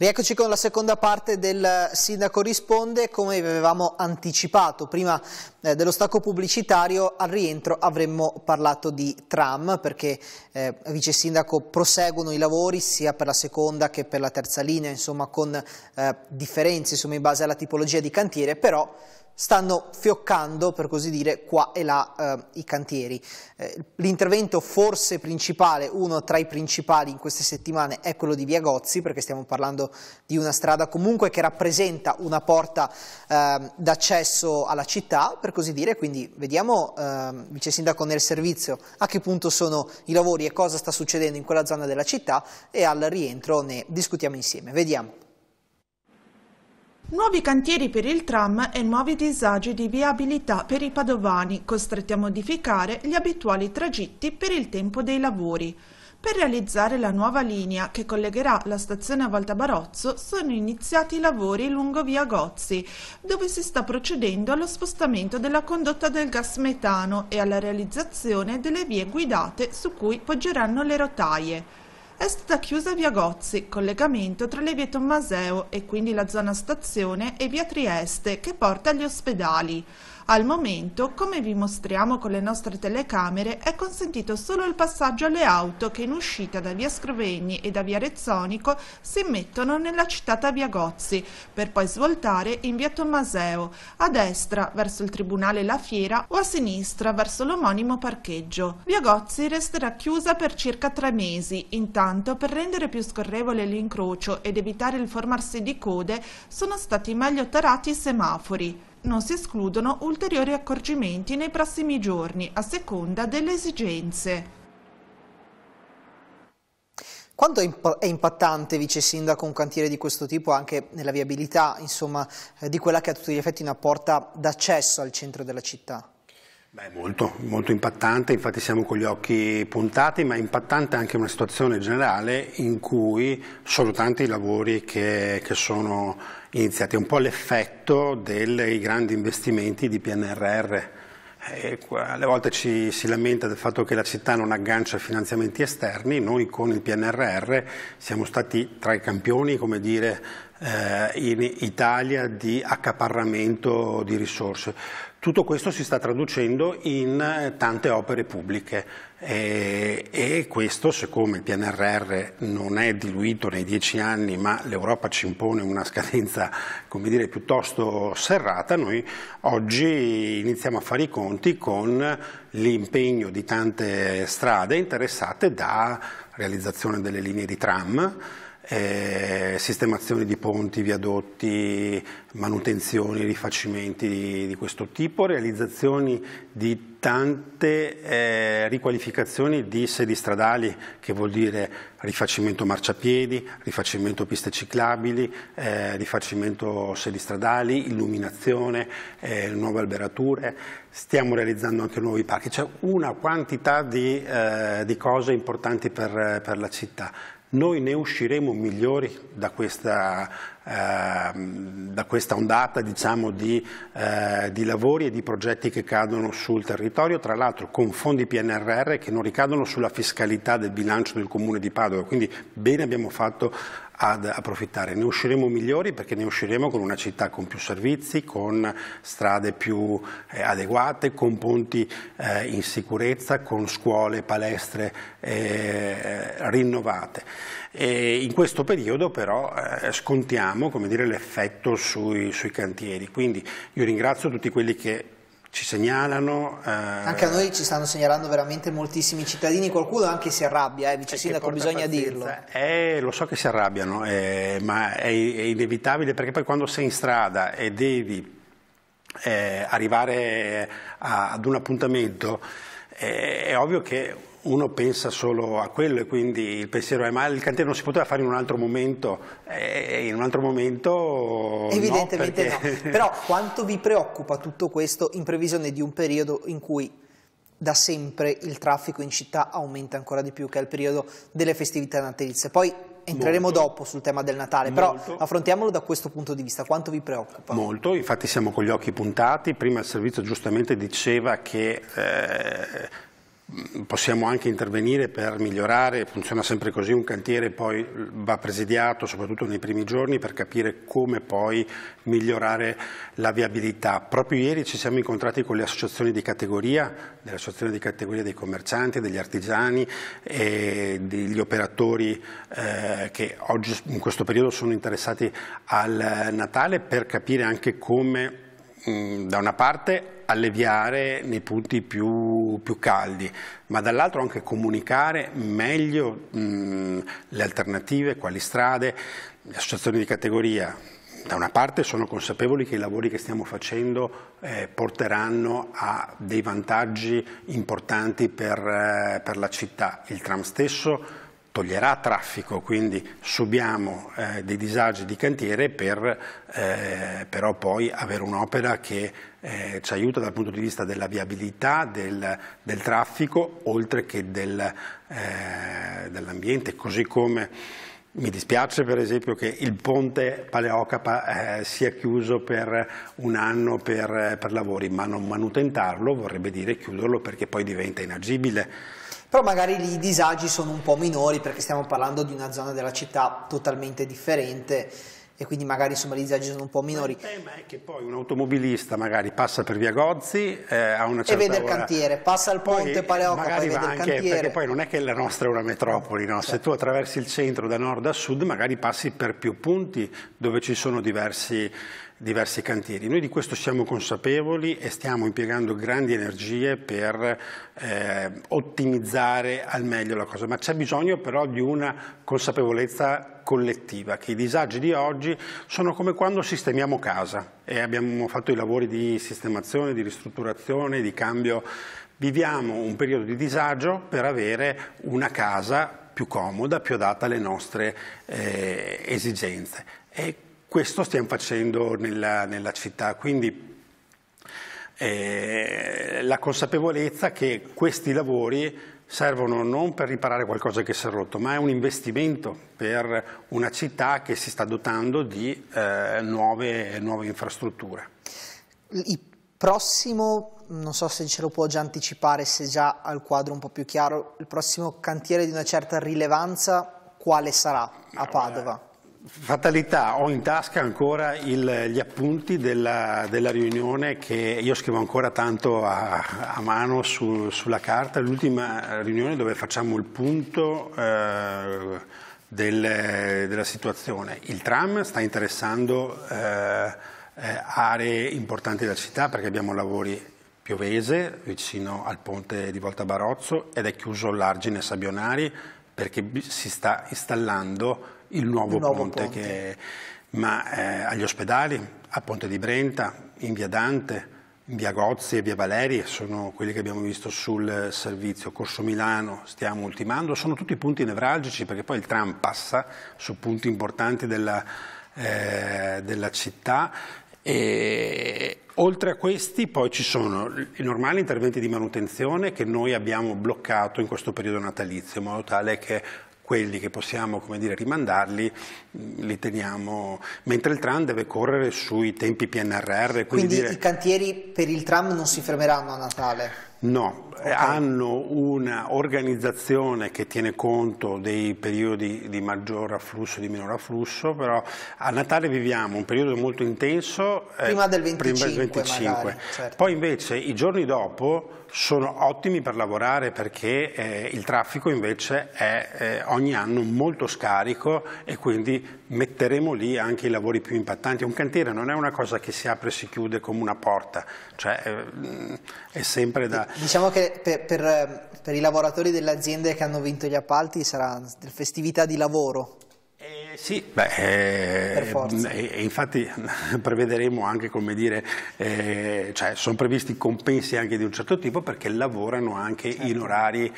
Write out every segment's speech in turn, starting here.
Rieccoci con la seconda parte del Sindaco Risponde, come vi avevamo anticipato prima eh, dello stacco pubblicitario al rientro avremmo parlato di tram perché eh, vice sindaco proseguono i lavori sia per la seconda che per la terza linea, insomma con eh, differenze insomma, in base alla tipologia di cantiere, però stanno fioccando, per così dire, qua e là eh, i cantieri. Eh, L'intervento forse principale, uno tra i principali in queste settimane, è quello di Via Gozzi, perché stiamo parlando di una strada comunque che rappresenta una porta eh, d'accesso alla città, per così dire, quindi vediamo, eh, vice sindaco nel servizio, a che punto sono i lavori e cosa sta succedendo in quella zona della città e al rientro ne discutiamo insieme. Vediamo. Nuovi cantieri per il tram e nuovi disagi di viabilità per i padovani, costretti a modificare gli abituali tragitti per il tempo dei lavori. Per realizzare la nuova linea che collegherà la stazione a Volta Barozzo sono iniziati i lavori lungo via Gozzi, dove si sta procedendo allo spostamento della condotta del gas metano e alla realizzazione delle vie guidate su cui poggeranno le rotaie. È stata chiusa via Gozzi, collegamento tra le vie Tommaseo e quindi la zona stazione e via Trieste che porta agli ospedali. Al momento, come vi mostriamo con le nostre telecamere, è consentito solo il passaggio alle auto che in uscita da via Scrovegni e da via Rezzonico si mettono nella citata via Gozzi, per poi svoltare in via Tommaseo, a destra verso il Tribunale La Fiera o a sinistra verso l'omonimo parcheggio. Via Gozzi resterà chiusa per circa tre mesi, intanto per rendere più scorrevole l'incrocio ed evitare il formarsi di code sono stati meglio tarati i semafori. Non si escludono ulteriori accorgimenti nei prossimi giorni, a seconda delle esigenze. Quanto è impattante, vice sindaco, un cantiere di questo tipo anche nella viabilità, insomma, eh, di quella che a tutti gli effetti è una porta d'accesso al centro della città? Beh, molto, molto impattante, infatti siamo con gli occhi puntati, ma impattante anche una situazione generale in cui sono tanti i lavori che, che sono iniziati, è un po' l'effetto dei grandi investimenti di PNRR. E eh, alle volte ci si lamenta del fatto che la città non aggancia finanziamenti esterni, noi con il PNRR siamo stati tra i campioni, come dire, eh, in Italia di accaparramento di risorse. Tutto questo si sta traducendo in eh, tante opere pubbliche e, e questo, siccome il PNRR non è diluito nei dieci anni ma l'Europa ci impone una scadenza dire, piuttosto serrata, noi oggi iniziamo a fare i conti con l'impegno di tante strade interessate da realizzazione delle linee di tram, eh, sistemazioni di ponti, viadotti, manutenzioni, rifacimenti di, di questo tipo, realizzazioni di tante eh, riqualificazioni di sedi stradali, che vuol dire rifacimento marciapiedi, rifacimento piste ciclabili, eh, rifacimento sedi stradali, illuminazione, eh, nuove alberature, stiamo realizzando anche nuovi parchi, c'è una quantità di, eh, di cose importanti per, per la città noi ne usciremo migliori da questa, eh, da questa ondata diciamo, di, eh, di, lavori e di progetti che cadono sul territorio, tra l'altro con fondi PNRR che non ricadono sulla fiscalità del bilancio del Comune di Padova, quindi bene abbiamo fatto ad approfittare. Ne usciremo migliori perché ne usciremo con una città con più servizi, con strade più eh, adeguate, con ponti eh, in sicurezza, con scuole, palestre eh, rinnovate. E in questo periodo però eh, scontiamo l'effetto sui, sui cantieri, quindi io ringrazio tutti quelli che ci segnalano. Eh... Anche a noi ci stanno segnalando veramente moltissimi cittadini, qualcuno anche si arrabbia, eh, vice eh, sindaco bisogna pazienza. dirlo. Eh, lo so che si arrabbiano, eh, ma è, è, inevitabile perché poi quando sei in strada e devi eh, arrivare eh, a, ad un appuntamento è ovvio che uno pensa solo a quello e quindi il pensiero è ma il cantiere non si poteva fare in un altro momento e eh, in un altro momento evidentemente no, perché... no. però quanto vi preoccupa tutto questo in previsione di un periodo in cui da sempre il traffico in città aumenta ancora di più che è il periodo delle festività natalizie poi entreremo molto, dopo sul tema del Natale, molto, però affrontiamolo da questo punto di vista, quanto vi preoccupa? Molto, infatti siamo con gli occhi puntati, prima il servizio giustamente diceva che eh, possiamo anche intervenire per migliorare, funziona sempre così, un cantiere poi va presidiato soprattutto nei primi giorni per capire come poi migliorare la viabilità. Proprio ieri ci siamo incontrati con le associazioni di categoria, delle associazioni di categoria dei commercianti, degli artigiani e degli operatori eh, che oggi in questo periodo sono interessati al Natale per capire anche come mm, da una parte alleviare nei punti più, più caldi, ma dall'altro anche comunicare meglio mh, le alternative, quali strade, le associazioni di categoria, da una parte sono consapevoli che i lavori che stiamo facendo eh, porteranno a dei vantaggi importanti per, eh, per la città. Il tram stesso toglierà traffico, quindi subiamo eh, dei disagi di cantiere per eh, però poi avere un'opera che eh, ci aiuta dal punto di vista della viabilità, del, del traffico, oltre che del, eh, dell'ambiente, così come mi dispiace per esempio che il ponte Paleocapa eh, sia chiuso per un anno per, per lavori, ma non manutentarlo vorrebbe dire chiuderlo perché poi diventa inagibile però magari lì i disagi sono un po' minori perché stiamo parlando di una zona della città totalmente differente e quindi magari insomma, i disagi sono un po' minori. Il tema è che poi un automobilista magari passa per via Gozzi, eh, a una certa e vede il ora... cantiere, passa il poi ponte Paleoca, poi vede il cantiere. Perché poi non è che la nostra è una metropoli, no? certo. se tu attraversi il centro da nord a sud magari passi per più punti dove ci sono diversi diversi cantieri. Noi di questo siamo consapevoli e stiamo impiegando grandi energie per eh, ottimizzare al meglio la cosa, ma c'è bisogno però di una consapevolezza collettiva, che i disagi di oggi sono come quando sistemiamo casa e abbiamo fatto i lavori di sistemazione, di ristrutturazione, di cambio. Viviamo un periodo di disagio per avere una casa più comoda, più adatta alle nostre eh, esigenze. E questo stiamo facendo nella, nella città, quindi eh, la consapevolezza che questi lavori servono non per riparare qualcosa che si è rotto, ma è un investimento per una città che si sta dotando di eh, nuove, nuove, infrastrutture. Il prossimo, non so se ce lo può già anticipare, se già ha il quadro un po' più chiaro, il prossimo cantiere di una certa rilevanza quale sarà a Padova? Fatalità, ho in tasca ancora il, gli appunti della, della, riunione che io scrivo ancora tanto a, a mano su, sulla carta, l'ultima riunione dove facciamo il punto eh, del, della situazione. Il tram sta interessando eh, eh aree importanti della città perché abbiamo lavori piovese vicino al ponte di Volta Barozzo ed è chiuso l'argine Sabionari perché si sta installando il nuovo, il nuovo ponte, ponte. Che, ma eh, agli ospedali, a Ponte di Brenta, in via Dante, in via Gozzi e via Valeri, sono quelli che abbiamo visto sul servizio, Corso Milano stiamo ultimando, sono tutti punti nevralgici perché poi il tram passa su punti importanti della, eh, della città e oltre a questi poi ci sono i normali interventi di manutenzione che noi abbiamo bloccato in questo periodo natalizio in modo tale che quelli che possiamo come dire, rimandarli mm, li teniamo, mentre il tram deve correre sui tempi PNRR. Quindi, quindi dire... i cantieri per il tram non si fermeranno a Natale? No, okay. Eh, hanno un'organizzazione che tiene conto dei periodi di maggior afflusso e di minor afflusso, però a Natale viviamo un periodo molto intenso. Eh, prima del 25. Prima del 25. Magari, certo. Poi invece i giorni dopo sono ottimi per lavorare perché eh, il traffico invece è eh, ogni anno molto scarico e quindi metteremo lì anche i lavori più impattanti. Un cantiere non è una cosa che si apre e si chiude come una porta, cioè eh, è sempre da Diciamo che per, per, ehm, per i lavoratori delle aziende che hanno vinto gli appalti sarà festività di lavoro. Eh, sì, beh, eh, infatti prevederemo anche, come dire, eh, cioè, sono previsti compensi anche di un certo tipo perché lavorano anche certo. in orari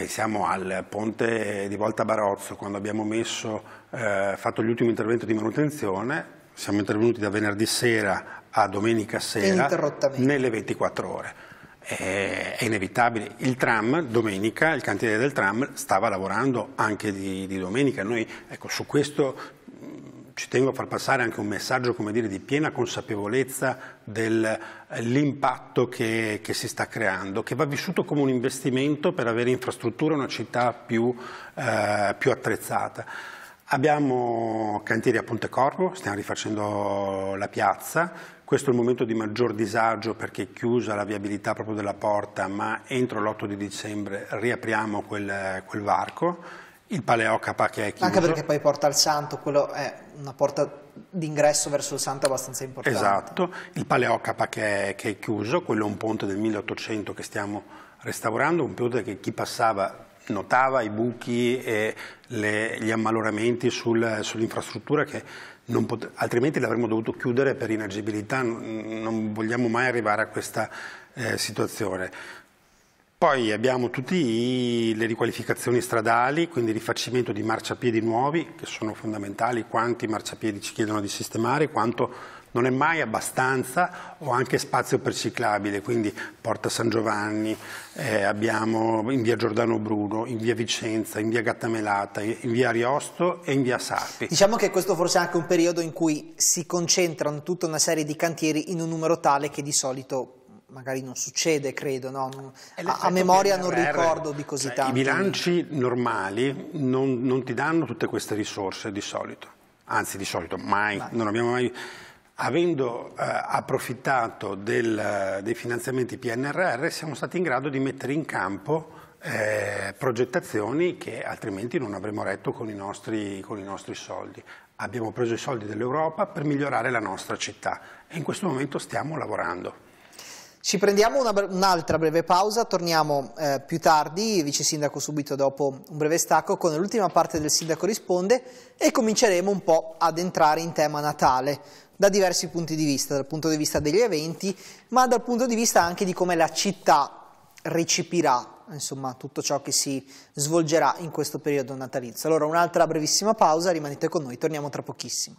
pensiamo al ponte di Volta Barozzo, quando abbiamo messo, eh, fatto l'ultimo intervento di manutenzione, siamo intervenuti da venerdì sera a domenica sera nelle 24 ore. Eh, è inevitabile. Il tram, domenica, il cantiere del tram stava lavorando anche di, di domenica. Noi, ecco, su questo mm, ci tengo a far passare anche un messaggio dire, di piena consapevolezza dell'impatto eh, che, che, si sta creando, che va vissuto come un investimento per avere infrastruttura una città più, eh, più attrezzata. Abbiamo cantieri a Pontecorvo, stiamo rifacendo la piazza, questo è il momento di maggior disagio perché è chiusa la viabilità proprio della porta, ma entro l'8 di dicembre riapriamo quel, quel varco il paleo K che è chiuso. Anche perché poi porta al santo, quello è una porta d'ingresso verso il santo abbastanza importante. Esatto, il paleo K che è, che è chiuso, quello è un ponte del 1800 che stiamo restaurando, un ponte che chi passava notava i buchi e le, gli ammaloramenti sul, sull'infrastruttura che altrimenti l'avremmo dovuto chiudere per inagibilità, non vogliamo mai arrivare a questa eh, situazione. Poi abbiamo tutte le riqualificazioni stradali, quindi rifacimento di marciapiedi nuovi, che sono fondamentali, quanti marciapiedi ci chiedono di sistemare, quanto non è mai abbastanza o anche spazio per ciclabile, quindi Porta San Giovanni, eh, abbiamo in via Giordano Bruno, in via Vicenza, in via Gattamelata, in via Ariosto e in via Sarpi. Diciamo che questo forse è anche un periodo in cui si concentrano tutta una serie di cantieri in un numero tale che di solito magari non succede, credo, no? Eh, a, a, memoria PNR, non ricordo di così cioè, tanto. I bilanci normali non, non, ti danno tutte queste risorse di solito, anzi di solito mai, mai. non abbiamo mai avendo eh, approfittato del, dei finanziamenti PNRR siamo stati in grado di mettere in campo eh, progettazioni che altrimenti non avremmo retto con i, nostri, con i nostri soldi. Abbiamo preso i soldi dell'Europa per migliorare la nostra città e in questo momento stiamo lavorando. Ci prendiamo una, un'altra breve pausa, torniamo eh, più tardi, vice sindaco subito dopo un breve stacco, con l'ultima parte del sindaco risponde e cominceremo un po' ad entrare in tema Natale da diversi punti di vista, dal punto di vista degli eventi, ma dal punto di vista anche di come la città recepirà insomma, tutto ciò che si svolgerà in questo periodo natalizio. Allora un'altra brevissima pausa, rimanete con noi, torniamo tra pochissimo.